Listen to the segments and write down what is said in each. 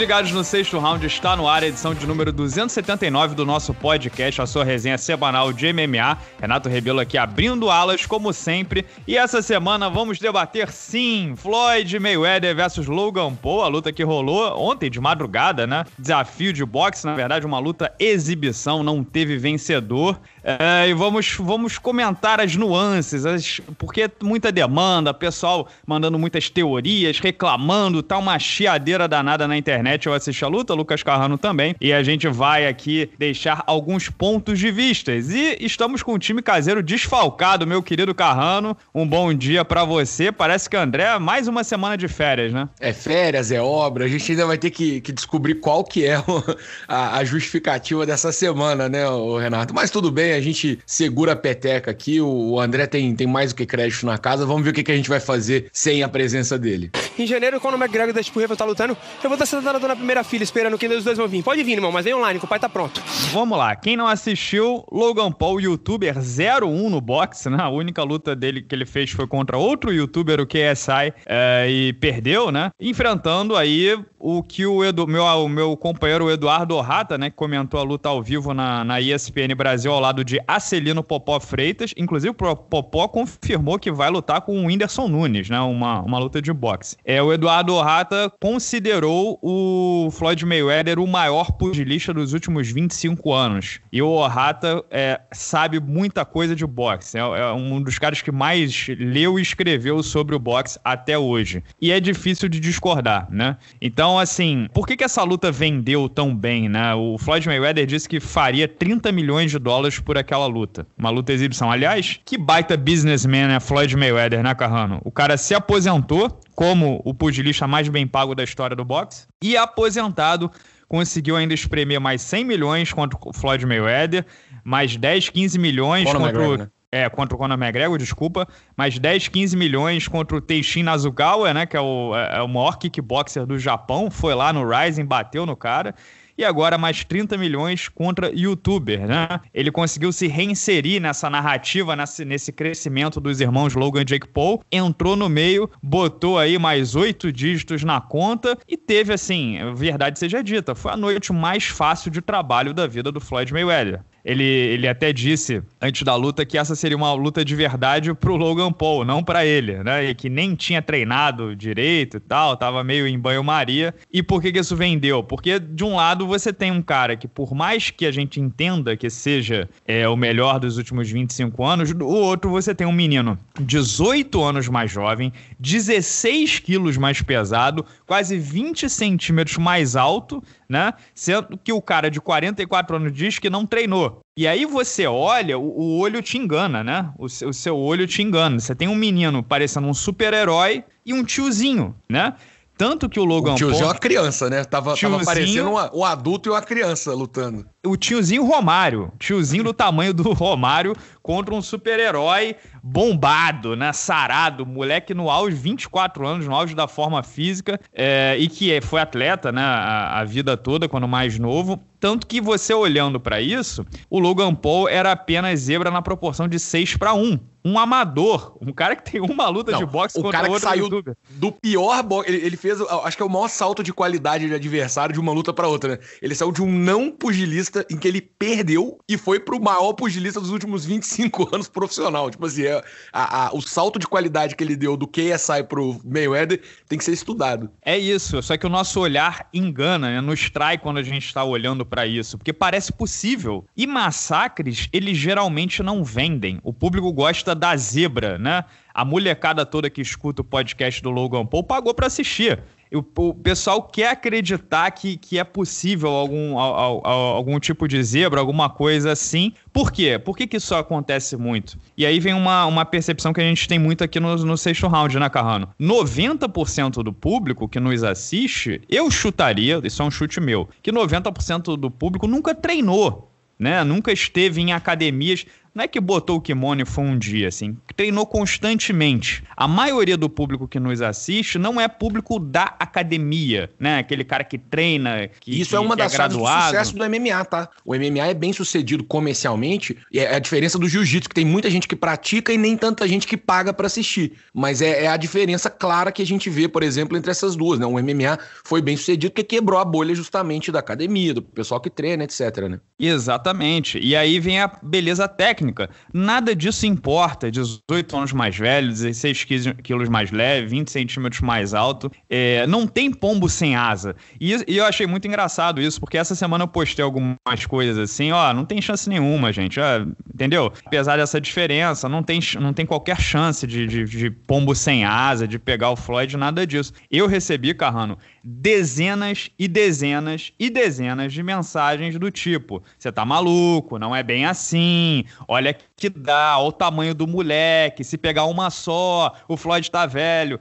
ligados no sexto round, está no ar a edição de número 279 do nosso podcast, a sua resenha semanal de MMA. Renato Rebelo aqui abrindo alas, como sempre. E essa semana vamos debater, sim, Floyd Mayweather versus Logan Paul, a luta que rolou ontem de madrugada, né? Desafio de boxe, na verdade, uma luta exibição, não teve vencedor. É, e vamos, vamos comentar as nuances, as, porque muita demanda, pessoal mandando muitas teorias, reclamando, tá uma chiadeira danada na internet. Eu assisti a luta, Lucas Carrano também, e a gente vai aqui deixar alguns pontos de vista E estamos com o time caseiro desfalcado, meu querido Carrano. Um bom dia para você. Parece que André, mais uma semana de férias, né? É férias, é obra. A gente ainda vai ter que, que descobrir qual que é a, a justificativa dessa semana, né, Renato? Mas tudo bem, a a gente segura a peteca aqui. O André tem, tem mais do que crédito na casa. Vamos ver o que, que a gente vai fazer sem a presença dele. Em janeiro, quando o McGregor da Spurrier tá lutando, eu vou estar sentado na primeira fila esperando que dos dois vão vir. Pode vir, irmão, mas vem online, que o pai tá pronto. Vamos lá. Quem não assistiu, Logan Paul, youtuber 01 no boxe, né? A única luta dele que ele fez foi contra outro youtuber, o KSI, é, eh, e perdeu, né? Enfrentando aí o que o Edu, meu, o meu companheiro Eduardo Rata, né, que comentou a luta ao vivo na, na ESPN Brasil ao lado de Acelino Popó Freitas. Inclusive, o Popó confirmou que vai lutar com o Whindersson Nunes, né? Uma, uma luta de boxe. É, o Eduardo Rata considerou o Floyd Mayweather o maior pugilista dos últimos 25 anos. E o Rata é, sabe muita coisa de boxe. É, é um dos caras que mais leu e escreveu sobre o boxe até hoje. E é difícil de discordar, né? Então, então, assim, por que, que essa luta vendeu tão bem, né? O Floyd Mayweather disse que faria 30 milhões de dólares por aquela luta. Uma luta exibição. Aliás, que baita businessman é né? Floyd Mayweather, né, Carrano? O cara se aposentou como o pugilista mais bem pago da história do boxe e aposentado conseguiu ainda espremer mais 100 milhões contra o Floyd Mayweather, mais 10, 15 milhões Conor contra McGregor, né? É, contra o Conor McGregor, desculpa, mais 10, 15 milhões contra o Teishin Nazugawa, né, que é o, é, é o maior kickboxer do Japão, foi lá no Ryzen, bateu no cara, e agora mais 30 milhões contra youtuber, né? Ele conseguiu se reinserir nessa narrativa, nesse, nesse crescimento dos irmãos Logan e Jake Paul, entrou no meio, botou aí mais oito dígitos na conta e teve, assim, verdade seja dita, foi a noite mais fácil de trabalho da vida do Floyd Mayweather. Ele, ele até disse antes da luta que essa seria uma luta de verdade pro Logan Paul, não para ele, né? E que nem tinha treinado direito e tal, tava meio em banho-maria. E por que, que isso vendeu? Porque, de um lado, você tem um cara que, por mais que a gente entenda que seja é, o melhor dos últimos 25 anos, do outro, você tem um menino 18 anos mais jovem, 16 quilos mais pesado, quase 20 centímetros mais alto, né? Sendo que o cara de 44 anos diz que não treinou. E aí você olha, o, o olho te engana, né? O, o seu olho te engana. Você tem um menino parecendo um super-herói e um tiozinho, né? Tanto que o Logan o tiozinho é Paul. é uma criança, né? Tava, tava parecendo uma, um adulto e uma criança lutando o tiozinho Romário, tiozinho do tamanho do Romário, contra um super-herói bombado, né? Sarado, moleque no auge, 24 anos, no auge da forma física, é, e que é, foi atleta, né? A, a, vida toda, quando mais novo. Tanto que você olhando para isso, o Logan Paul era apenas zebra na proporção de 6 para 1. Um amador, um cara que tem uma luta Não, de boxe o contra o outro. saiu do, do pior boxe. Ele, ele, fez, acho que é o maior salto de qualidade de adversário de uma luta para outra, né? Ele saiu de um não pugilista pugilista em que ele perdeu e foi pro maior pugilista dos últimos 25 anos profissional. Tipo assim, é, a, a, o salto de qualidade que ele deu do KSI pro Mayweather tem que ser estudado. É isso, só que o nosso olhar engana, né? Nos trai quando a gente está olhando para isso, porque parece possível. E massacres, eles geralmente não vendem. O público gosta da zebra, né? A molecada toda que escuta o podcast do Logan Paul pagou para assistir o, o pessoal quer acreditar que, que é possível algum, algum tipo de zebra, alguma coisa assim. Por quê? Por que, que isso acontece muito? E aí vem uma, uma percepção que a gente tem muito aqui no, no sexto round, né, Carrano? 90% do público que nos assiste, eu chutaria, isso é um chute meu, que 90% do público nunca treinou né? Nunca esteve em academias não é que botou o kimono e foi um dia, assim. Treinou constantemente. A maioria do público que nos assiste não é público da academia, né? Aquele cara que treina, que Isso que, é uma é das é do sucesso do MMA, tá? O MMA é bem sucedido comercialmente. É, é a diferença do jiu-jitsu, que tem muita gente que pratica e nem tanta gente que paga para assistir. Mas é, é, a diferença clara que a gente vê, por exemplo, entre essas duas, né? O MMA foi bem sucedido porque quebrou a bolha justamente da academia, do pessoal que treina, etc, né? Exatamente. E aí vem a beleza técnica técnica, nada disso importa. 18 anos mais velho, 16 quilos mais leve, 20 centímetros mais alto. É, não tem pombo sem asa. E, e, eu achei muito engraçado isso, porque essa semana eu postei algumas coisas assim, ó, não tem chance nenhuma, gente. Ó, entendeu? Apesar dessa diferença, não tem, não tem qualquer chance de, de, de pombo sem asa, de pegar o Floyd, nada disso. Eu recebi, Carrano, dezenas e dezenas e dezenas de mensagens do tipo: você tá maluco, não é bem assim, olha que dá, olha o tamanho do moleque, se pegar uma só, o Floyd tá velho.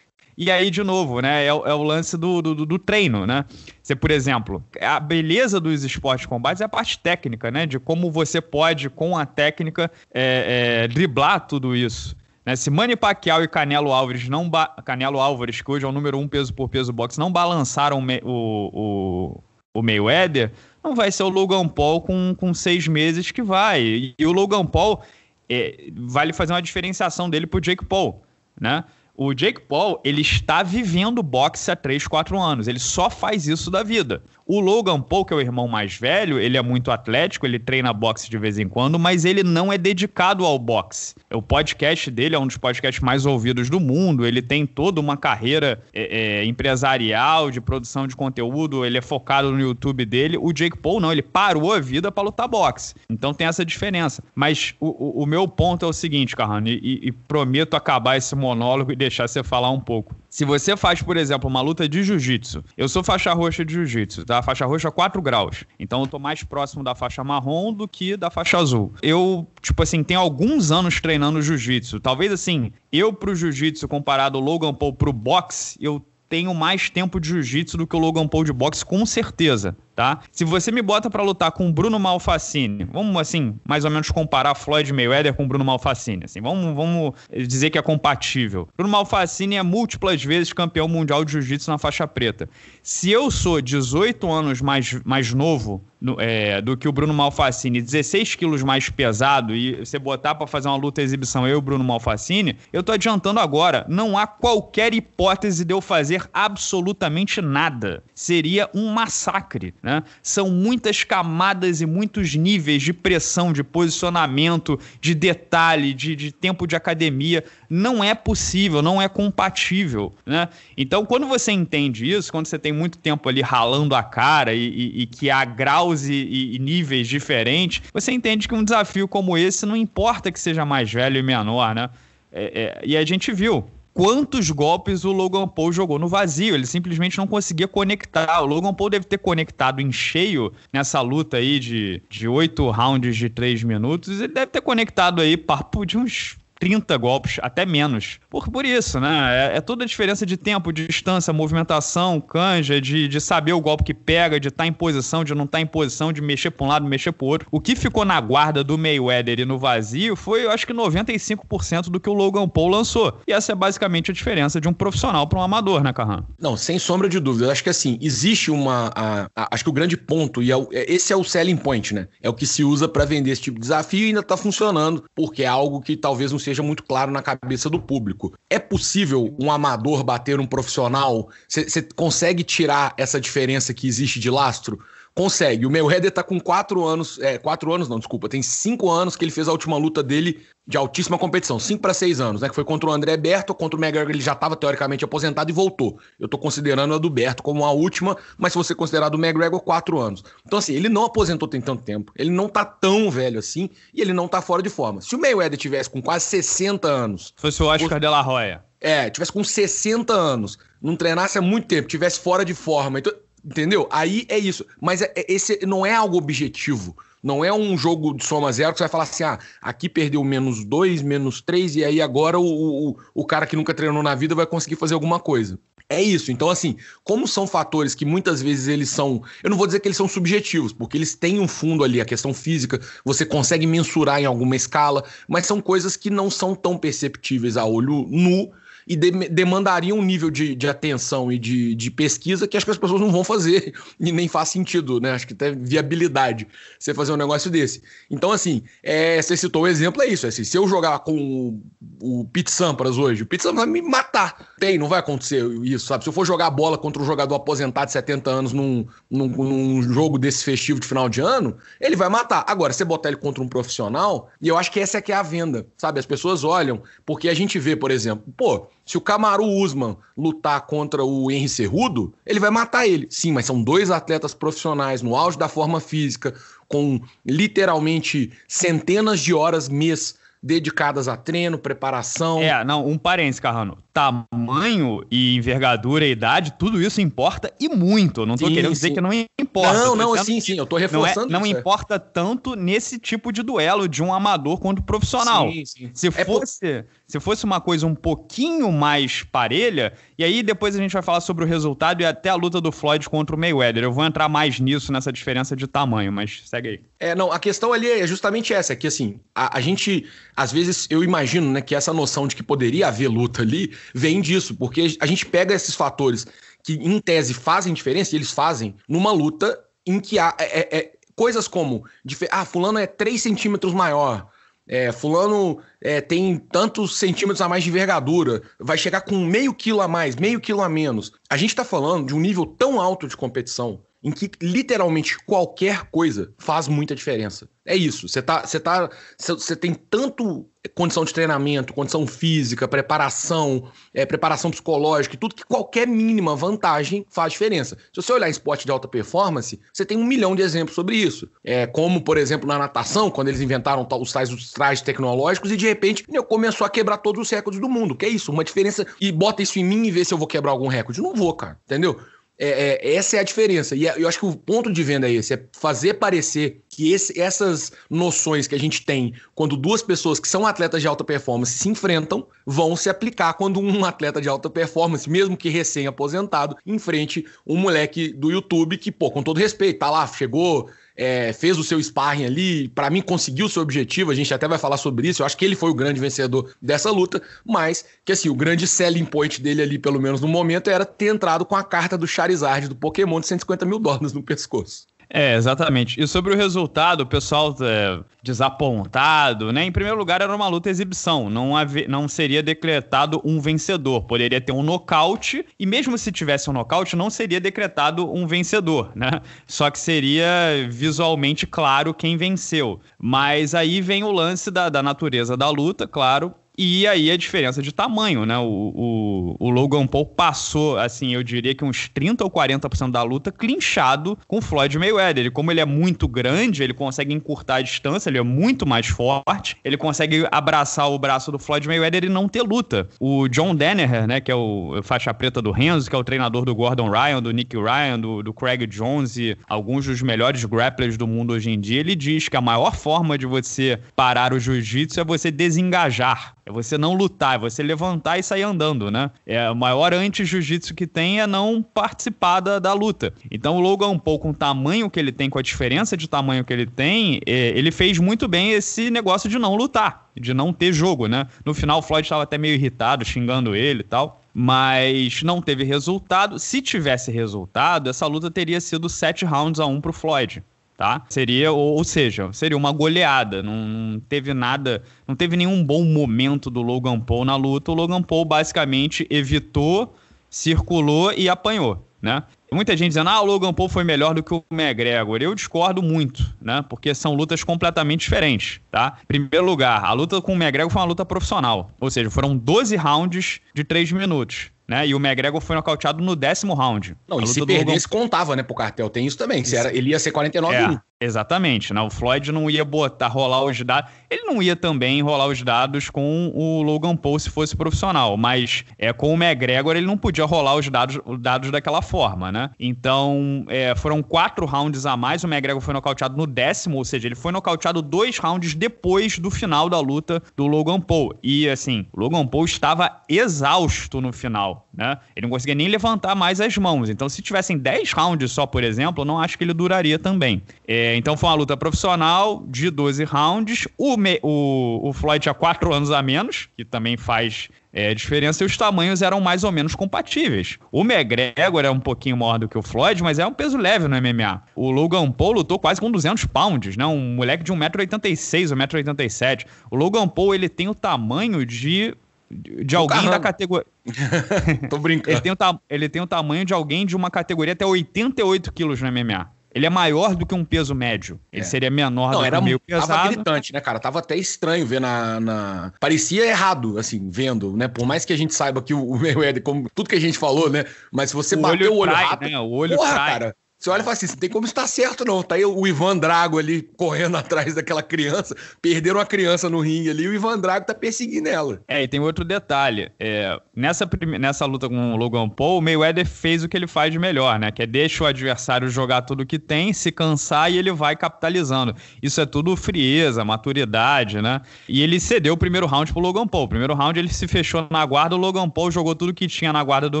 E aí, de novo, né? É, é o lance do, do, do, treino, né? Você, por exemplo, a beleza dos esportes de combates é a parte técnica, né? De como você pode, com a técnica, é, é, driblar tudo isso. Né? Se Manny Pacquiao e Canelo Álvares não Canelo Álvares, que hoje é o número um peso por peso boxe, não balançaram o, o, o Mayweather, não vai ser o Logan Paul com, com seis meses que vai. E, e o Logan Paul, é, vale fazer uma diferenciação dele pro Jake Paul, né? O Jake Paul, ele está vivendo boxe há 3, 4 anos. Ele só faz isso da vida. O Logan Paul, que é o irmão mais velho, ele é muito atlético, ele treina boxe de vez em quando, mas ele não é dedicado ao boxe. O podcast dele é um dos podcasts mais ouvidos do mundo, ele tem toda uma carreira é, é, empresarial, de produção de conteúdo, ele é focado no YouTube dele. O Jake Paul não, ele parou a vida para lutar boxe. Então tem essa diferença. Mas o, o, o meu ponto é o seguinte, Carrano, e, e prometo acabar esse monólogo e deixar você falar um pouco. Se você faz, por exemplo, uma luta de jiu-jitsu, eu sou faixa roxa de jiu-jitsu, tá? da faixa roxa 4 graus. Então eu tô mais próximo da faixa marrom do que da faixa azul. Eu, tipo assim, tenho alguns anos treinando jiu-jitsu. Talvez assim, eu pro jiu-jitsu comparado ao Logan Paul pro boxe, eu tenho mais tempo de jiu-jitsu do que o Logan Paul de boxe, com certeza tá? Se você me bota para lutar com o Bruno Malfacini, vamos assim, mais ou menos comparar Floyd Mayweather com o Bruno Malfacini, assim, vamos, vamos dizer que é compatível. Bruno Malfacini é múltiplas vezes campeão mundial de jiu-jitsu na faixa preta. Se eu sou 18 anos mais, mais novo no, é, do que o Bruno Malfacini, 16 quilos mais pesado, e você botar para fazer uma luta exibição eu e o Bruno Malfacini, eu tô adiantando agora, não há qualquer hipótese de eu fazer absolutamente nada. Seria um massacre, né? Né? São muitas camadas e muitos níveis de pressão, de posicionamento, de detalhe, de, de tempo de academia. Não é possível, não é compatível. Né? Então, quando você entende isso, quando você tem muito tempo ali ralando a cara e, e, e que há graus e, e níveis diferentes, você entende que um desafio como esse não importa que seja mais velho e menor, né? É, é, e a gente viu quantos golpes o Logan Paul jogou no vazio. Ele simplesmente não conseguia conectar. O Logan Paul deve ter conectado em cheio nessa luta aí de oito rounds de três minutos. Ele deve ter conectado aí papo de uns 30 golpes, até menos. Por, por isso, né? É, é toda a diferença de tempo, de distância, movimentação, canja, de, de saber o golpe que pega, de estar tá em posição, de não estar tá em posição, de mexer para um lado, mexer para outro. O que ficou na guarda do Mayweather e no vazio foi, eu acho que 95% do que o Logan Paul lançou. E essa é basicamente a diferença de um profissional para um amador, né, Carran? Não, sem sombra de dúvida. Eu acho que assim, existe uma. A, a, acho que o grande ponto, e é o, é, esse é o selling point, né? É o que se usa para vender esse tipo de desafio e ainda tá funcionando, porque é algo que talvez não se seja muito claro na cabeça do público. É possível um amador bater um profissional? Você consegue tirar essa diferença que existe de lastro? consegue. O Mayweather tá com quatro anos, é, quatro anos não, desculpa, tem cinco anos que ele fez a última luta dele de altíssima competição, cinco para seis anos, né? Que foi contra o André Berto, contra o McGregor ele já estava teoricamente aposentado e voltou. Eu tô considerando a do Berto como a última, mas se você considerar a do McGregor, quatro anos. Então assim, ele não aposentou tem tanto tempo, ele não tá tão velho assim e ele não tá fora de forma. Se o Mayweather tivesse com quase 60 anos... Fosse o Oscar fosse... de la Roya. É, tivesse com 60 anos, não treinasse há muito tempo, tivesse fora de forma, então Entendeu? Aí é isso. Mas é, é, esse não é algo objetivo. Não é um jogo de soma zero que você vai falar assim: ah, aqui perdeu menos dois, menos três, e aí agora o, o, o cara que nunca treinou na vida vai conseguir fazer alguma coisa. É isso. Então, assim, como são fatores que muitas vezes eles são. Eu não vou dizer que eles são subjetivos, porque eles têm um fundo ali, a questão física, você consegue mensurar em alguma escala, mas são coisas que não são tão perceptíveis a olho nu e de, demandaria um nível de, de atenção e de, de, pesquisa que acho que as pessoas não vão fazer e nem faz sentido, né? Acho que até viabilidade você fazer um negócio desse. Então, assim, é, você citou o um exemplo, é isso. É assim, se eu jogar com o, o Pete Sampras hoje, o Pete Sampras vai me matar. Tem, não vai acontecer isso, sabe? Se eu for jogar bola contra um jogador aposentado de 70 anos num, num, num jogo desse festivo de final de ano, ele vai matar. Agora, você botar ele contra um profissional, e eu acho que essa é que é a venda, sabe? As pessoas olham, porque a gente vê, por exemplo, pô, se o Camaro Usman lutar contra o Henry Cerrudo, ele vai matar ele. Sim, mas são dois atletas profissionais no auge da forma física, com literalmente centenas de horas mês dedicadas a treino, preparação. É, não, um parênteses, Carrano tamanho e envergadura e idade, tudo isso importa e muito. Eu não tô sim, querendo sim. dizer que não importa. Não, não, sim, sim, eu tô é- reforçando. Não, é, não isso, importa é. tanto nesse tipo de duelo de um amador quanto profissional. Sim, sim. Se é fosse, por... se fosse uma coisa um pouquinho mais parelha, e aí depois a gente vai falar sobre o resultado e até a luta do Floyd contra o Mayweather. Eu vou entrar mais nisso nessa diferença de tamanho, mas segue aí. É, não, a questão ali é justamente essa, é que assim, a, a gente às vezes eu imagino, né, que essa noção de que poderia haver luta ali vem disso, porque a gente pega esses fatores que, em tese, fazem diferença, e eles fazem, numa luta em que há é, é, é coisas como: ah, Fulano é 3 centímetros maior. É, fulano é, tem tantos centímetros a mais de envergadura, vai chegar com meio quilo a mais, meio quilo a menos. A gente está falando de um nível tão alto de competição em que literalmente qualquer coisa faz muita diferença. É isso. Você tá, você tá, você tem tanto condição de treinamento, condição física, preparação, é, preparação psicológica, tudo que qualquer mínima vantagem faz diferença. Se você olhar esporte de alta performance, você tem um milhão de exemplos sobre isso. É como, por exemplo, na natação, quando eles inventaram os tais os trajes tecnológicos e de repente começou a quebrar todos os recordes do mundo. Que é isso? Uma diferença e bota isso em mim e vê se eu vou quebrar algum recorde. Não vou, cara. Entendeu? É, é, essa é a diferença. E é, eu acho que o ponto de venda é esse: é fazer parecer que esse, essas noções que a gente tem quando duas pessoas que são atletas de alta performance se enfrentam vão se aplicar quando um atleta de alta performance, mesmo que recém-aposentado, enfrente um moleque do YouTube que, pô, com todo respeito, tá lá, chegou. É, fez o seu sparring ali, para mim conseguiu o seu objetivo, a gente até vai falar sobre isso, eu acho que ele foi o grande vencedor dessa luta, mas que assim, o grande selling point dele ali, pelo menos no momento, era ter entrado com a carta do Charizard do Pokémon de 150 mil dólares no pescoço. É, exatamente. E sobre o resultado, o pessoal é, desapontado, né? Em primeiro lugar, era uma luta exibição. Não, havia, não seria decretado um vencedor. Poderia ter um nocaute, e mesmo se tivesse um nocaute, não seria decretado um vencedor, né? Só que seria visualmente claro quem venceu. Mas aí vem o lance da, da natureza da luta, claro e aí a diferença de tamanho, né? O, o, o Logan Paul passou, assim, eu diria que uns 30 ou 40% da luta clinchado com o Floyd Mayweather. Ele, como ele é muito grande, ele consegue encurtar a distância, ele é muito mais forte, ele consegue abraçar o braço do Floyd Mayweather e não ter luta. O John Danaher, né, que é o faixa preta do Renzo, que é o treinador do Gordon Ryan, do Nick Ryan, do, do Craig Jones e alguns dos melhores grapplers do mundo hoje em dia, ele diz que a maior forma de você parar o jiu-jitsu é você desengajar. É você não lutar, é você levantar e sair andando, né? É, o maior anti-jiu-jitsu que tem é não participar da, da luta. Então o Logan Paul, com o tamanho que ele tem, com a diferença de tamanho que ele tem, é, ele fez muito bem esse negócio de não lutar, de não ter jogo, né? No final, o Floyd estava até meio irritado, xingando ele e tal mas não teve resultado. Se tivesse resultado, essa luta teria sido sete rounds a um pro Floyd tá? Seria, ou, ou, seja, seria uma goleada. Não, não, teve nada, não teve nenhum bom momento do Logan Paul na luta. O Logan Paul basicamente evitou, circulou e apanhou, né? Muita gente dizendo, ah, o Logan Paul foi melhor do que o McGregor. Eu discordo muito, né? Porque são lutas completamente diferentes, tá? Em primeiro lugar, a luta com o McGregor foi uma luta profissional. Ou seja, foram 12 rounds de 3 minutos né? E o McGregor foi nocauteado no décimo round. Não, e se perdesse, Logan... contava, né, pro cartel. Tem isso também. Isso. Era, ele ia ser 49-1. É. Exatamente, né? O Floyd não ia botar, rolar os dados. Ele não ia também rolar os dados com o Logan Paul se fosse profissional, mas é com o McGregor ele não podia rolar os dados, dados daquela forma, né? Então é, foram quatro rounds a mais. O McGregor foi nocauteado no décimo, ou seja, ele foi nocauteado dois rounds depois do final da luta do Logan Paul. E assim, o Logan Paul estava exausto no final, né? Ele não conseguia nem levantar mais as mãos. Então, se tivessem dez rounds só, por exemplo, eu não acho que ele duraria também. É, é, então foi uma luta profissional de 12 rounds. O, me, o, o Floyd tinha 4 anos a menos, que também faz é, diferença, e os tamanhos eram mais ou menos compatíveis. O McGregor é um pouquinho maior do que o Floyd, mas é um peso leve no MMA. O Logan Paul lutou quase com 200 pounds, né? Um moleque de 1,86m, 1,87m. O Logan Paul, ele tem o tamanho de de alguém da categoria. Tô brincando. Ele tem, o ta... ele tem o tamanho de alguém de uma categoria até 88 quilos no MMA. Ele é maior do que um peso médio. Ele é. seria menor Não, do era, que um meio pesado. Tava gritante, né, cara? Tava até estranho ver na, na, Parecia errado, assim, vendo, né? Por mais que a gente saiba que o, o Mayweather, como tudo que a gente falou, né? Mas se você o bater o olho trai, rápido... Né? O olho porra, trai. cara você olha e fala assim: não tem como estar tá certo, não. Tá aí o Ivan Drago ali correndo atrás daquela criança. Perderam a criança no ringue ali e o Ivan Drago tá perseguindo ela. É, e tem outro detalhe: é, nessa, nessa luta com o Logan Paul, o Mayweather fez o que ele faz de melhor, né? Que é deixa o adversário jogar tudo que tem, se cansar e ele vai capitalizando. Isso é tudo frieza, maturidade, né? E ele cedeu o primeiro round pro Logan Paul. O primeiro round ele se fechou na guarda, o Logan Paul jogou tudo que tinha na guarda do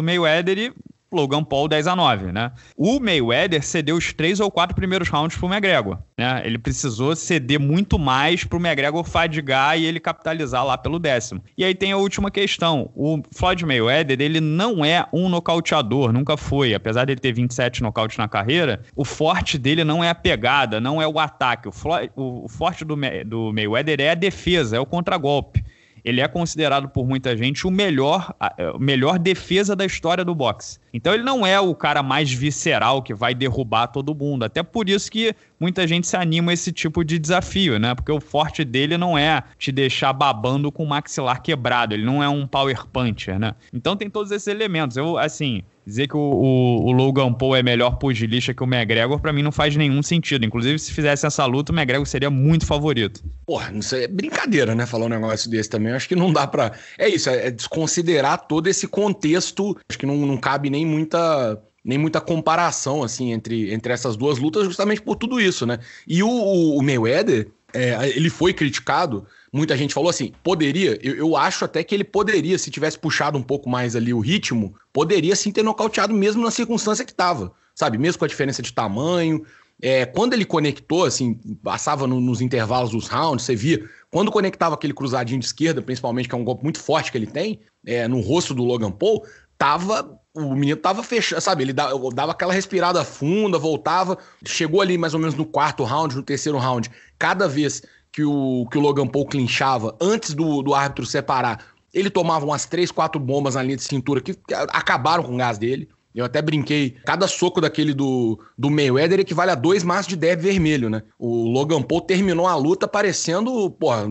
Mayweather e Logan Paul 10 a 9, né? O Mayweather cedeu os três ou quatro primeiros rounds pro McGregor, né? Ele precisou ceder muito mais pro McGregor fadigar e ele capitalizar lá pelo décimo. E aí tem a última questão. O Floyd Mayweather, ele não é um nocauteador, nunca foi. Apesar de ele ter 27 nocautes na carreira, o forte dele não é a pegada, não é o ataque. O, Floyd, o forte do, do Mayweather é a defesa, é o contragolpe ele é considerado por muita gente o melhor, a é, melhor defesa da história do boxe. Então ele não é o cara mais visceral que vai derrubar todo mundo. Até por isso que muita gente se anima a esse tipo de desafio, né? Porque o forte dele não é te deixar babando com o maxilar quebrado. Ele não é um power puncher, né? Então tem todos esses elementos. Eu, assim, Dizer que o, o, o, Logan Paul é melhor pugilista que o McGregor, para mim não faz nenhum sentido. Inclusive, se fizesse essa luta, o McGregor seria muito favorito. Porra, isso é brincadeira, né? Falar um negócio desse também. Acho que não dá para É isso, é, é desconsiderar todo esse contexto. Acho que não, não cabe nem nem muita nem muita comparação assim entre, entre essas duas lutas justamente por tudo isso, né? E o, o Mayweather, é, ele foi criticado, muita gente falou assim, poderia, eu, eu, acho até que ele poderia, se tivesse puxado um pouco mais ali o ritmo, poderia sim ter nocauteado mesmo na circunstância que estava, sabe? Mesmo com a diferença de tamanho, é, quando ele conectou, assim, passava no, nos intervalos dos rounds, você via, quando conectava aquele cruzadinho de esquerda, principalmente, que é um golpe muito forte que ele tem, é, no rosto do Logan Paul, tava o menino tava fechando, sabe? Ele dava, dava aquela respirada funda, voltava, chegou ali mais ou menos no quarto round, no terceiro round. Cada vez que o, que o Logan Paul clinchava, antes do, do árbitro separar, ele tomava umas três, quatro bombas na linha de cintura que acabaram com o gás dele. Eu até brinquei, cada soco daquele do, do Mayweather equivale é a dois maços de deve vermelho, né? O Logan Paul terminou a luta parecendo, porra,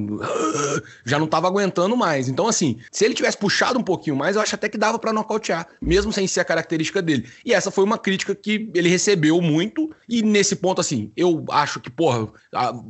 já não tava aguentando mais. Então, assim, se ele tivesse puxado um pouquinho mais, eu acho até que dava para nocautear, mesmo sem ser a característica dele. E essa foi uma crítica que ele recebeu muito, e nesse ponto, assim, eu acho que, porra,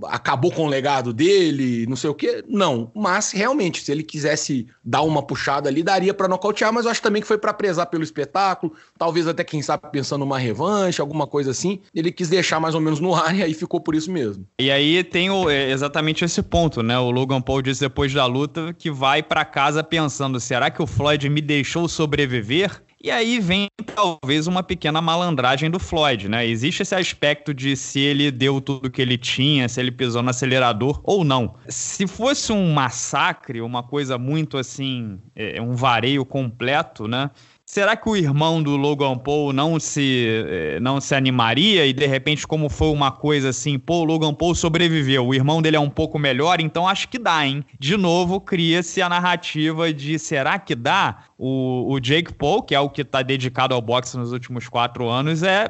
acabou com o legado dele, não sei o quê. Não, mas realmente, se ele quisesse dar uma puxada ali, daria para nocautear, mas eu acho também que foi para prezar pelo espetáculo, talvez até, quem sabe, pensando numa revanche, alguma coisa assim. Ele quis deixar mais ou menos no ar e aí ficou por isso mesmo. E aí tem o, é, exatamente esse ponto, né? O Logan Paul disse depois da luta que vai para casa pensando: será que o Floyd me deixou sobreviver? E aí vem talvez uma pequena malandragem do Floyd, né? Existe esse aspecto de se ele deu tudo que ele tinha, se ele pisou no acelerador ou não. Se fosse um massacre, uma coisa muito assim, é, um vareio completo, né? Será que o irmão do Logan Paul não se, eh, não se animaria e de repente, como foi uma coisa assim, pô, o Logan Paul sobreviveu, o irmão dele é um pouco melhor, então acho que dá, hein? De novo, cria-se a narrativa de será que dá? O, o Jake Paul, que é o que está dedicado ao boxe nos últimos quatro anos, é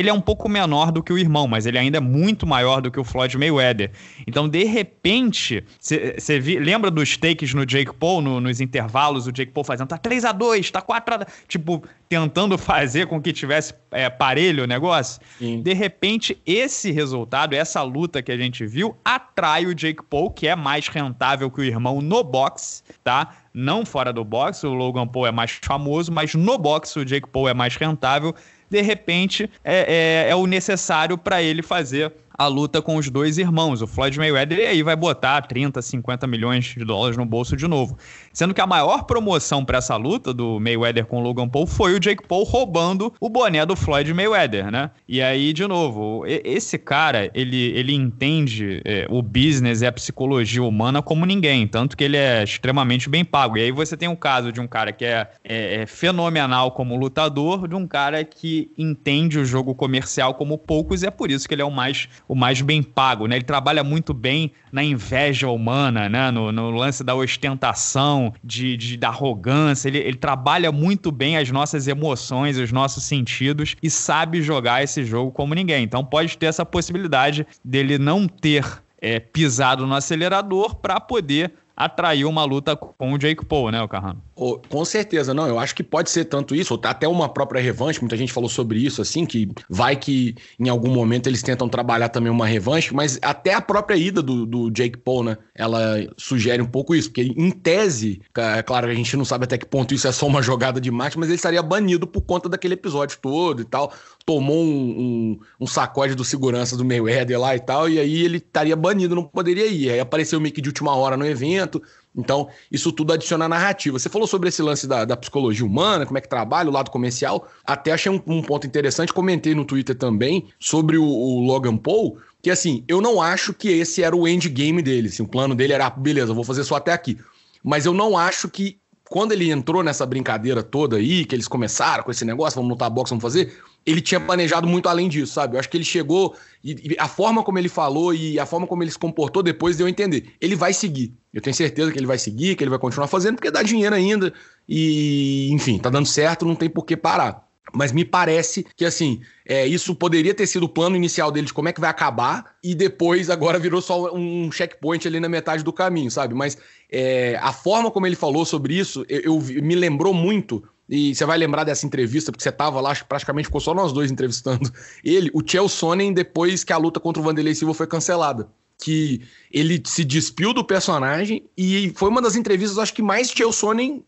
ele é um pouco menor do que o irmão, mas ele ainda é muito maior do que o Floyd Mayweather. Então, de repente, você lembra dos takes no Jake Paul, no, nos intervalos, o Jake Paul fazendo tá 3 a 2 tá 4 a tipo, tentando fazer com que tivesse é, parelho o negócio? Sim. De repente, esse resultado, essa luta que a gente viu, atrai o Jake Paul, que é mais rentável que o irmão no boxe, tá? Não fora do boxe, o Logan Paul é mais famoso, mas no boxe o Jake Paul é mais rentável de repente é, é, é o necessário para ele fazer a luta com os dois irmãos. O Floyd Mayweather aí vai botar 30, 50 milhões de dólares no bolso de novo. Sendo que a maior promoção para essa luta do Mayweather com o Logan Paul foi o Jake Paul roubando o boné do Floyd Mayweather, né? E aí, de novo, esse cara, ele, ele entende é, o business e a psicologia humana como ninguém, tanto que ele é extremamente bem pago. E aí você tem o um caso de um cara que é, é, é fenomenal como lutador, de um cara que entende o jogo comercial como poucos e é por isso que ele é o mais o mais bem pago, né? Ele trabalha muito bem na inveja humana, né? No, no lance da ostentação, de, de, da arrogância. Ele, ele trabalha muito bem as nossas emoções, os nossos sentidos e sabe jogar esse jogo como ninguém. Então pode ter essa possibilidade dele não ter é, pisado no acelerador para poder atraiu uma luta com o Jake Paul, né, o Carrano? Oh, com certeza, não. Eu acho que pode ser tanto isso, ou até uma própria revanche. Muita gente falou sobre isso, assim, que vai que em algum momento eles tentam trabalhar também uma revanche, mas até a própria ida do, do Jake Paul, né, ela sugere um pouco isso, porque em tese, é claro que a gente não sabe até que ponto isso é só uma jogada de marketing, mas ele estaria banido por conta daquele episódio todo e tal tomou um, um, um, sacode do segurança do meio éder lá e tal, e aí ele estaria banido, não poderia ir. Aí apareceu o mick de última hora no evento. Então, isso tudo adiciona narrativa. Você falou sobre esse lance da, da psicologia humana, como é que trabalha, o lado comercial. Até achei um, um ponto interessante, comentei no Twitter também, sobre o, o Logan Paul, que assim, eu não acho que esse era o endgame dele. Assim, o plano dele era, ah, beleza, vou fazer só até aqui. Mas eu não acho que quando ele entrou nessa brincadeira toda aí, que eles começaram com esse negócio, vamos lutar boxe, vamos fazer, ele tinha planejado muito além disso, sabe? Eu acho que ele chegou e, e, a forma como ele falou e a forma como ele se comportou depois deu a entender. Ele vai seguir. Eu tenho certeza que ele vai seguir, que ele vai continuar fazendo, porque dá dinheiro ainda e, enfim, tá dando certo, não tem por que parar. Mas me parece que, assim, é, isso poderia ter sido o plano inicial dele de como é que vai acabar, e depois agora virou só um checkpoint ali na metade do caminho, sabe? Mas é, a forma como ele falou sobre isso, eu, eu me lembrou muito e você vai lembrar dessa entrevista, porque você tava lá, praticamente ficou só nós dois entrevistando ele, o Chael Sonnen, depois que a luta contra o Vanderlei Silva foi cancelada. Que ele se despiu do personagem e foi uma das entrevistas, acho que mais Chael Sonnen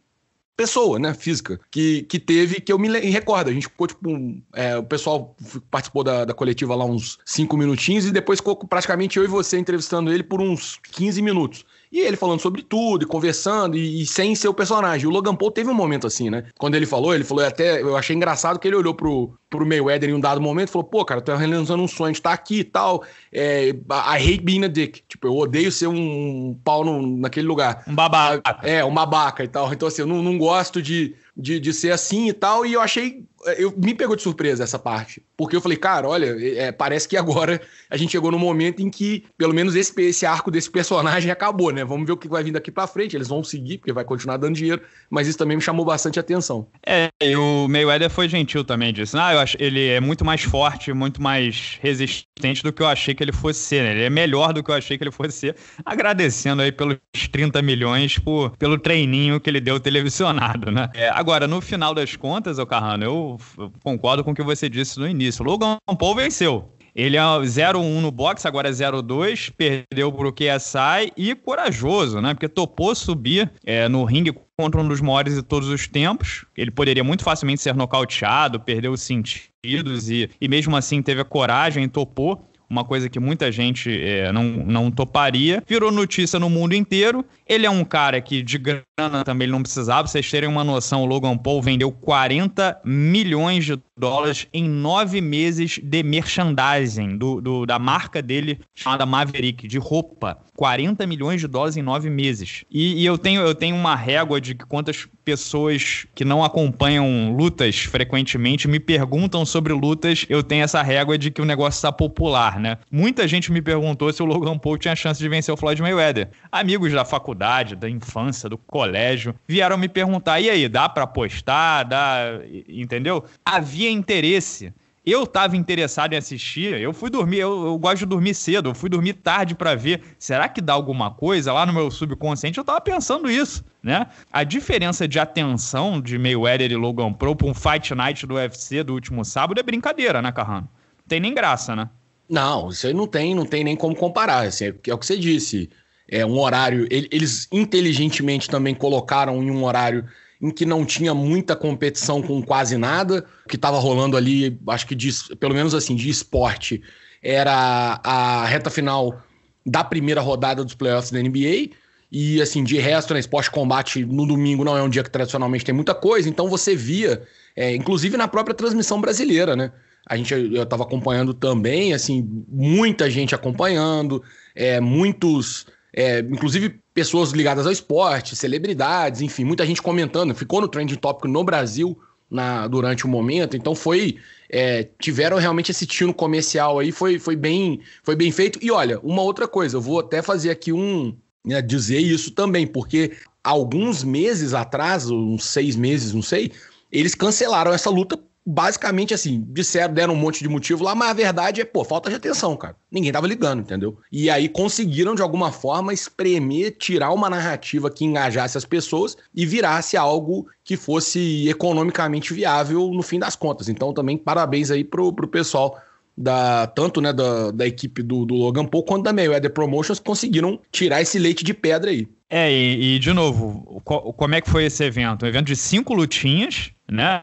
pessoa, né, física, que, que teve, que eu me recordo, a gente ficou tipo, um, é, o pessoal participou da, da, coletiva lá uns cinco minutinhos e depois ficou praticamente eu e você entrevistando ele por uns 15 minutos. E ele falando sobre tudo, e conversando, e, e sem ser o personagem. O Logan Paul teve um momento assim, né? Quando ele falou, ele falou até. Eu achei engraçado que ele olhou pro, pro Éder em um dado momento e falou: pô, cara, tô realizando um sonho de estar tá aqui e tal. É, I hate being a dick. Tipo, eu odeio ser um pau no, naquele lugar. Um babaca. É, um babaca e tal. Então, assim, eu não, não gosto de de, de ser assim e tal. E eu achei. Eu, me pegou de surpresa essa parte. Porque eu falei, cara, olha, é, é, parece que agora a gente chegou no momento em que, pelo menos, esse, esse arco desse personagem acabou, né? Vamos ver o que vai vir daqui pra frente. Eles vão seguir, porque vai continuar dando dinheiro. Mas isso também me chamou bastante atenção. É, e o Mayweather foi gentil também disso. Ah, eu acho, ele é muito mais forte, muito mais resistente do que eu achei que ele fosse ser, né? Ele é melhor do que eu achei que ele fosse ser. Agradecendo aí pelos 30 milhões por, pelo treininho que ele deu televisionado, né? É, Agora, no final das contas, o Carrano, eu, concordo com o que você disse no início. Logan Paul venceu. Ele é 0-1 no boxe, agora é 0-2, perdeu o QSI e corajoso, né? Porque topou subir é, no ringue contra um dos maiores de todos os tempos. Ele poderia muito facilmente ser nocauteado, perdeu os sentidos e, e mesmo assim teve a coragem, e topou uma coisa que muita gente é, não, não toparia. Virou notícia no mundo inteiro. Ele é um cara que de grana também não precisava. Pra vocês terem uma noção, o Logan Paul vendeu 40 milhões de dólares em nove meses de merchandising do, do da marca dele chamada Maverick, de roupa. 40 milhões de dólares em nove meses. E, e, eu, tenho, eu tenho uma régua de quantas pessoas que não acompanham lutas frequentemente me perguntam sobre lutas. Eu tenho essa régua de que o negócio está popular, né? Muita gente me perguntou se o Logan Paul tinha chance de vencer o Floyd Mayweather. Amigos da faculdade, da infância, do colégio, vieram me perguntar: e aí, dá para apostar? Dá. Entendeu? Havia interesse eu estava interessado em assistir, eu fui dormir, eu, eu, gosto de dormir cedo, eu fui dormir tarde para ver, será que dá alguma coisa? Lá no meu subconsciente eu estava pensando isso, né? A diferença de atenção de Mayweather e Logan Pro para um Fight Night do UFC do último sábado é brincadeira, né, Carrano? Não tem nem graça, né? Não, isso aí não tem, não tem nem como comparar, assim, é o que é você disse, é um horário, eles inteligentemente também colocaram em um horário em que não tinha muita competição com quase nada, que estava rolando ali, acho que de, pelo menos assim, de esporte, era a reta final da primeira rodada dos playoffs da NBA. E assim, de resto, né, esporte combate no domingo não é um dia que tradicionalmente tem muita coisa, então você via, é, inclusive na própria transmissão brasileira, né? A gente eu estava acompanhando também, assim, muita gente acompanhando, é, muitos é, inclusive pessoas ligadas ao esporte, celebridades, enfim, muita gente comentando. Ficou no trending topic no Brasil na, durante o momento. Então foi é, tiveram realmente esse tiro comercial aí, foi, foi bem foi bem feito. E olha, uma outra coisa, eu vou até fazer aqui um né, dizer isso também, porque alguns meses atrás, uns seis meses, não sei, eles cancelaram essa luta basicamente assim, disseram, deram um monte de motivo lá, mas a verdade é, pô, falta de atenção, cara. Ninguém tava ligando, entendeu? E aí conseguiram, de alguma forma, espremer, tirar uma narrativa que engajasse as pessoas e virasse algo que fosse economicamente viável no fim das contas. Então, também parabéns aí pro, pro pessoal da tanto né, da, da equipe do, do Logan Paul quanto da Mayweather Promotions conseguiram tirar esse leite de pedra aí. É, e, e de novo, co como é que foi esse evento? Um evento de cinco lutinhas, né?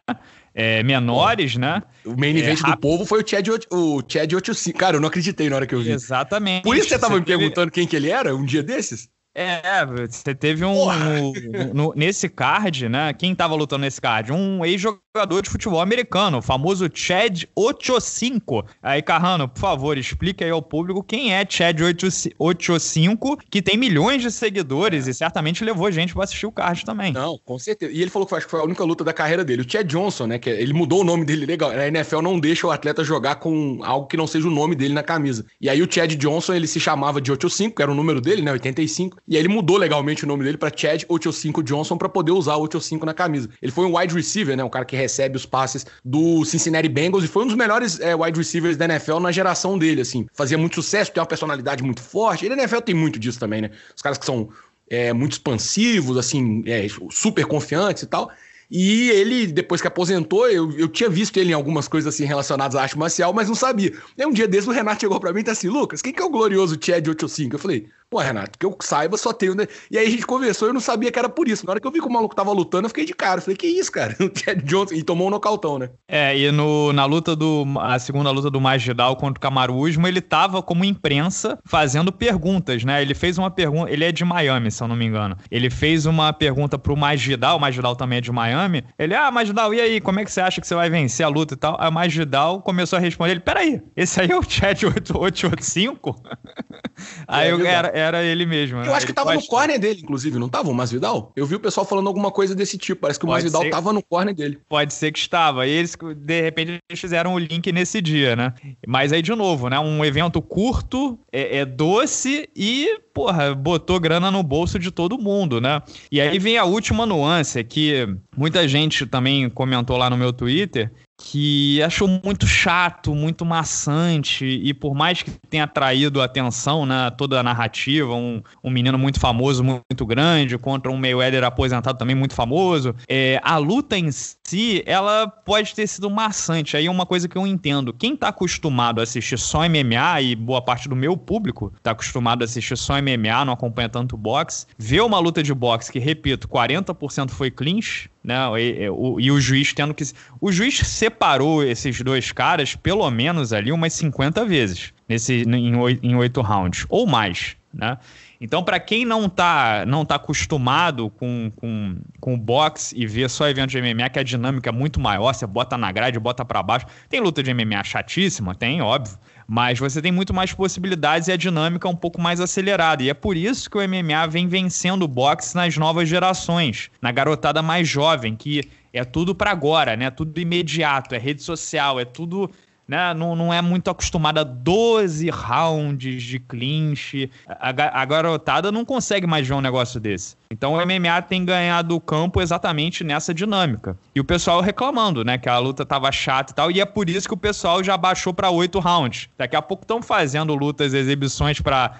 é, menores, Pô, né? O main é, event é, do povo foi o Chad, o Chad 85. Cara, eu não acreditei na hora que eu vi. Exatamente. Por isso você tava me teve... perguntando quem que ele era um dia desses? É, você teve um. no, nesse card, né? Quem tava lutando nesse card? Um ex-jogador jogador de futebol americano, o famoso Chad 85. Aí, Carrano, por favor, explique aí ao público quem é Chad 85, que tem milhões de seguidores é. e certamente levou gente para assistir o card também. Não, com certeza. E ele falou que acho que foi a única luta da carreira dele. O Chad Johnson, né, que é, ele mudou o nome dele legal. A NFL não deixa o atleta jogar com algo que não seja o nome dele na camisa. E aí o Chad Johnson, ele se chamava de 85, que era o número dele, né, 85, e aí ele mudou legalmente o nome dele para Chad 85 Johnson para poder usar o 85 na camisa. Ele foi um wide receiver, né, um cara que recebe recebe os passes do Cincinnati Bengals e foi um dos melhores é, wide receivers da NFL na geração dele, assim. Fazia muito sucesso, tem uma personalidade muito forte. E na NFL tem muito disso também, né? Os caras que são é, muito expansivos, assim, é, super confiantes e tal. E ele, depois que aposentou, eu, eu tinha visto ele em algumas coisas assim relacionadas à arte marcial, mas não sabia. E um dia desse o Renato chegou para mim e tá assim: Lucas, quem que é o glorioso Chad 85? Eu falei: Pô, Renato, que eu saiba, só tenho. Né? E aí a gente conversou eu não sabia que era por isso. Na hora que eu vi que o maluco tava lutando, eu fiquei de cara. Eu falei, que isso, cara? Johnson. E tomou um nocautão, né? É, e no, na luta do. A segunda luta do Magidal contra o Camaruzmo, ele tava como imprensa fazendo perguntas, né? Ele fez uma pergunta. Ele é de Miami, se eu não me engano. Ele fez uma pergunta pro Magidal, o Magidal também é de Miami. Ele, ah, Magidal, e aí, como é que você acha que você vai vencer a luta e tal? Aí o Magidal começou a responder ele: peraí, esse aí é o Chad 885? aí é eu, cara era ele mesmo. Eu acho que tava no corner ter. dele, inclusive, não tava o Masvidal? Eu vi o pessoal falando alguma coisa desse tipo, parece que o Masvidal ser... tava no corner dele. Pode ser que estava, e eles, de repente, eles fizeram o link nesse dia, né? Mas aí, de novo, né, um evento curto, é, é doce e, porra, botou grana no bolso de todo mundo, né? E aí vem a última nuance, que muita gente também comentou lá no meu Twitter, que achou muito chato, muito maçante, e por mais que tenha atraído atenção, né, toda a narrativa, um, um menino muito famoso, muito grande, contra um Mayweather aposentado também muito famoso, é, a luta em si, ela pode ter sido maçante, aí é uma coisa que eu entendo. Quem tá acostumado a assistir só MMA, e boa parte do meu público tá acostumado a assistir só MMA, não acompanha tanto boxe, vê uma luta de boxe que, repito, 40% foi clinch, não, e, e, o, e o juiz tendo que. O juiz separou esses dois caras pelo menos ali umas 50 vezes nesse, em oito rounds, ou mais, né? Então, para quem não tá, não tá acostumado com, com, com o boxe e ver só eventos de MMA, que a dinâmica é muito maior, você bota na grade, bota para baixo. Tem luta de MMA chatíssima, tem, óbvio. Mas você tem muito mais possibilidades e a dinâmica é um pouco mais acelerada. E é por isso que o MMA vem vencendo o boxe nas novas gerações, na garotada mais jovem, que é tudo para agora, né? Tudo imediato, é rede social, é tudo né, não, não é muito acostumada a 12 rounds de clinch. A, a garotada não consegue mais ver um negócio desse. Então o MMA tem ganhado o campo exatamente nessa dinâmica. E o pessoal reclamando, né, que a luta tava chata e tal, e é por isso que o pessoal já baixou para oito rounds. Daqui a pouco estão fazendo lutas, exibições para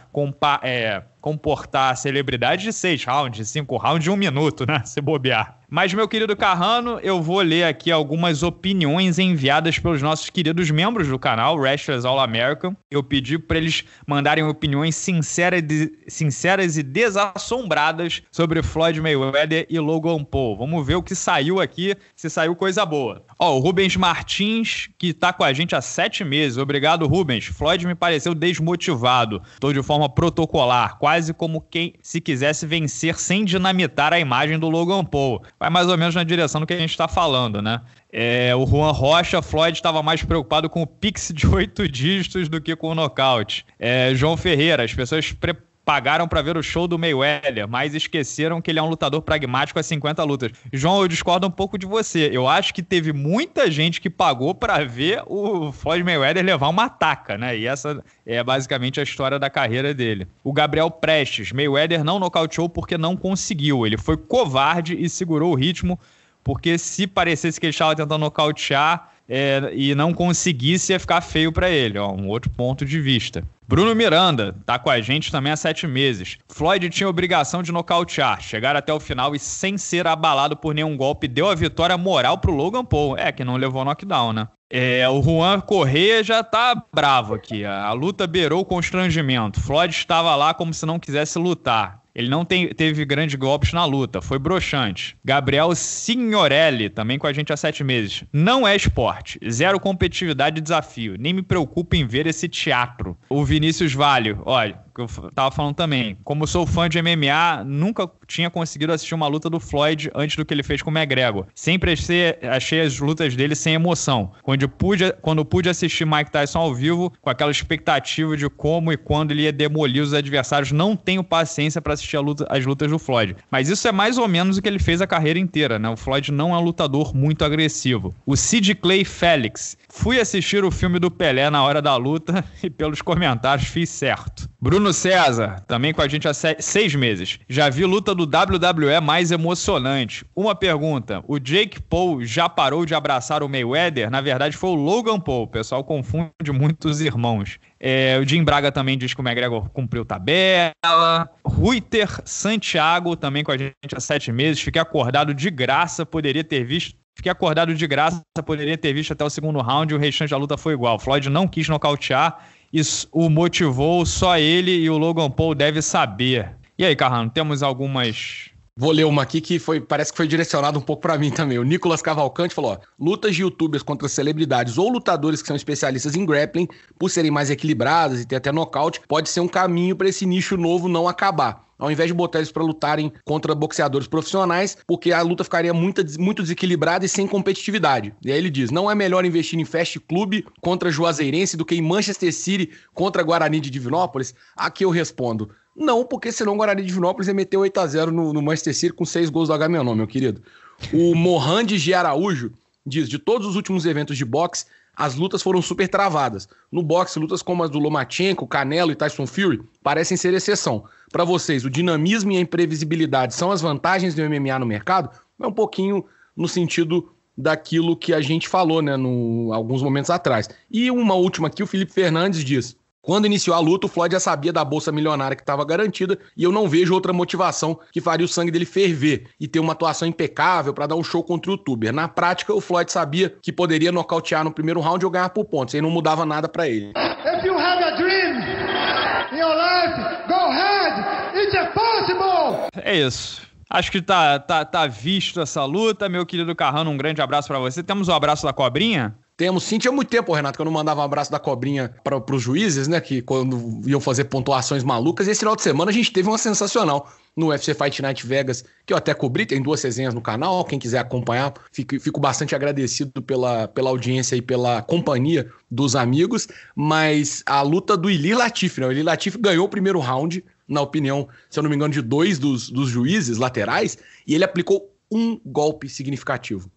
é, comportar a celebridade de seis rounds, 5 cinco rounds, de um minuto, né, se bobear. Mas, meu querido Carrano, eu vou ler aqui algumas opiniões enviadas pelos nossos queridos membros do canal, Wrestlers All American. Eu pedi para eles mandarem opiniões sinceras, de, sinceras e desassombradas sobre Floyd Mayweather e Logan Paul. Vamos ver o que saiu aqui, se saiu coisa boa. Ó, o Rubens Martins, que está com a gente há sete meses. Obrigado, Rubens. Floyd me pareceu desmotivado. Estou de forma protocolar, quase como quem se quisesse vencer sem dinamitar a imagem do Logan Paul vai mais ou menos na direção do que a gente está falando, né? É, o Juan Rocha, Floyd estava mais preocupado com o pix de oito dígitos do que com o nocaute. É, João Ferreira, as pessoas pre Pagaram para ver o show do Mayweather, mas esqueceram que ele é um lutador pragmático há 50 lutas. João, eu discordo um pouco de você. Eu acho que teve muita gente que pagou para ver o Floyd Mayweather levar uma taca, né? E essa é basicamente a história da carreira dele. O Gabriel Prestes, Mayweather não nocauteou porque não conseguiu. Ele foi covarde e segurou o ritmo, porque se parecesse que ele estava tentando nocautear, é, e não conseguisse, ia ficar feio para ele. Ó, um outro ponto de vista. Bruno Miranda tá com a gente também há sete meses. Floyd tinha obrigação de nocautear, chegar até o final e, sem ser abalado por nenhum golpe, deu a vitória moral pro Logan Paul. É, que não levou knockdown, né? É, o Juan Correia já tá bravo aqui. A luta beirou o constrangimento. Floyd estava lá como se não quisesse lutar. Ele não tem, teve grandes golpes na luta, foi broxante. Gabriel Signorelli, também com a gente há sete meses. Não é esporte, zero competitividade e desafio. Nem me preocupo em ver esse teatro. O Vinícius Vale, olha, eu tava falando também. Como sou fã de MMA, nunca tinha conseguido assistir uma luta do Floyd antes do que ele fez com o McGregor. Sempre achei, achei as lutas dele sem emoção. Quando pude, quando pude assistir Mike Tyson ao vivo, com aquela expectativa de como e quando ele ia demolir os adversários, não tenho paciência para assistir luta, as lutas do Floyd. Mas isso é mais ou menos o que ele fez a carreira inteira, né? O Floyd não é um lutador muito agressivo. O Sid Clay Félix. Fui assistir o filme do Pelé na hora da luta e pelos comentários fiz certo. Bruno Bruno César, também com a gente há seis meses. Já vi luta do WWE mais emocionante. Uma pergunta: o Jake Paul já parou de abraçar o Mayweather? Na verdade, foi o Logan Paul. O pessoal confunde muitos irmãos. É, o Jim Braga também diz que o McGregor cumpriu tabela. Ruiter Santiago, também com a gente há sete meses. Fiquei acordado de graça, poderia ter visto Fiquei acordado de graça, poderia ter visto até o segundo round e o restante da luta foi igual. Floyd não quis nocautear isso o motivou, só ele e o Logan Paul deve saber. E aí, Carrano, temos algumas Vou ler uma aqui que foi, parece que foi direcionado um pouco para mim também. O Nicolas Cavalcante falou: ó, lutas de youtubers contra celebridades ou lutadores que são especialistas em grappling, por serem mais equilibradas e ter até nocaute, pode ser um caminho para esse nicho novo não acabar ao invés de botar eles para lutarem contra boxeadores profissionais, porque a luta ficaria muito, muito desequilibrada e sem competitividade. E aí ele diz: não é melhor investir em Fast Club contra Juazeirense do que em Manchester City contra Guarani de Divinópolis? A que eu respondo. Não, porque senão o Guarani de Divinópolis ia meter 8x0 no, no, Manchester City com seis gols do Agamenon, meu querido. O Mohan de G. Araújo diz: de todos os últimos eventos de boxe, as lutas foram super travadas. No boxe, lutas como as do Lomachenko, Canelo e Tyson Fury parecem ser exceção. Para vocês, o dinamismo e a imprevisibilidade são as vantagens do MMA no mercado? É um pouquinho no sentido daquilo que a gente falou, né, no alguns momentos atrás. E uma última aqui, o Felipe Fernandes diz: quando iniciou a luta, o Floyd já sabia da bolsa milionária que estava garantida e eu não vejo outra motivação que faria o sangue dele ferver e ter uma atuação impecável para dar um show contra o youtuber. Na prática, o Floyd sabia que poderia nocautear no primeiro round ou ganhar por pontos, e não mudava nada para ele. If you have a dream in your life, go ahead. It's É isso. Acho que tá, tá, tá visto essa luta, meu querido Carrano. Um grande abraço para você. Temos o um abraço da cobrinha? Temos sim, tinha muito tempo, Renato, que eu não mandava um abraço da cobrinha para os juízes, né? Que quando iam fazer pontuações malucas. E esse final de semana a gente teve uma sensacional no UFC Fight Night Vegas, que eu até cobri, tem duas resenhas no canal. Quem quiser acompanhar, fico, fico bastante agradecido pela, pela audiência e pela companhia dos amigos. Mas a luta do Ili Latif, né? O Ili Latif ganhou o primeiro round, na opinião, se eu não me engano, de dois dos, dos juízes laterais, e ele aplicou um golpe significativo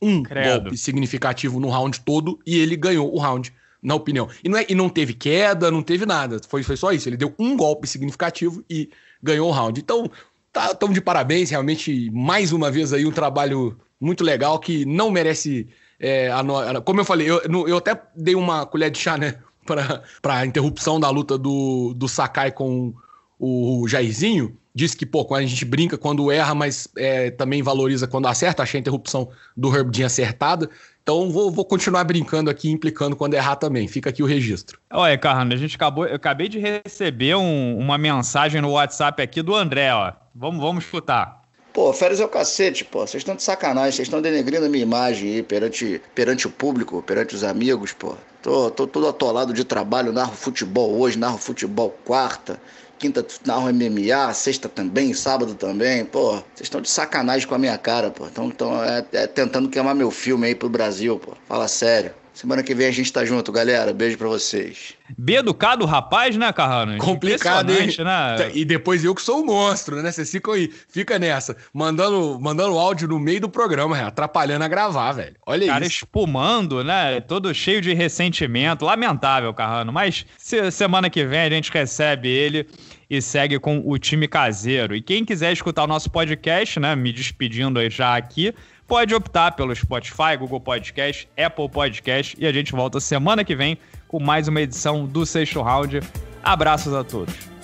um Credo. golpe significativo no round todo e ele ganhou o round, na opinião. E não, é, e não teve queda, não teve nada. Foi, foi só isso. Ele deu um golpe significativo e ganhou o round. Então, tá tão de parabéns. Realmente, mais uma vez aí, um trabalho muito legal que não merece. É, a, a, como eu falei, eu, eu até dei uma colher de chá, né? Para a interrupção da luta do, do Sakai com o Jairzinho disse que, pô, a gente brinca quando erra, mas é, também valoriza quando acerta. Achei a interrupção do Herb Herbdin acertada. Então vou, vou, continuar brincando aqui, implicando quando errar também. Fica aqui o registro. Olha, Carrano, a gente acabou. Eu acabei de receber um, uma mensagem no WhatsApp aqui do André, ó. Vamos, vamos escutar. Pô, férias é o cacete, pô. Vocês estão de sacanagem, vocês estão denegrindo a minha imagem aí perante, perante o público, perante os amigos, pô. Tô, tô todo atolado de trabalho, narro futebol hoje, narro futebol quarta quinta final MMA, sexta também, sábado também. Pô, vocês estão de sacanagem com a minha cara, pô. Estão é, é, tentando queimar meu filme aí pro Brasil, pô. Fala sério. Semana que vem a gente tá junto, galera. Beijo pra vocês. Bem do rapaz, né, Carrano? Complicado, hein? né? Tá, e depois eu que sou o monstro, né? Vocês ficam aí, fica nessa, mandando, mandando áudio no meio do programa, é, atrapalhando a gravar, velho. Olha Cara, isso. Cara espumando, né? Todo cheio de ressentimento. Lamentável, Carrano. Mas semana que vem a gente recebe ele e segue com o time caseiro. E quem quiser escutar o nosso podcast, né? Me despedindo aí já aqui pode optar pelo Spotify, Google Podcast, Apple Podcast e a gente volta semana que vem com mais uma edição do Sexto Round. Abraços a todos.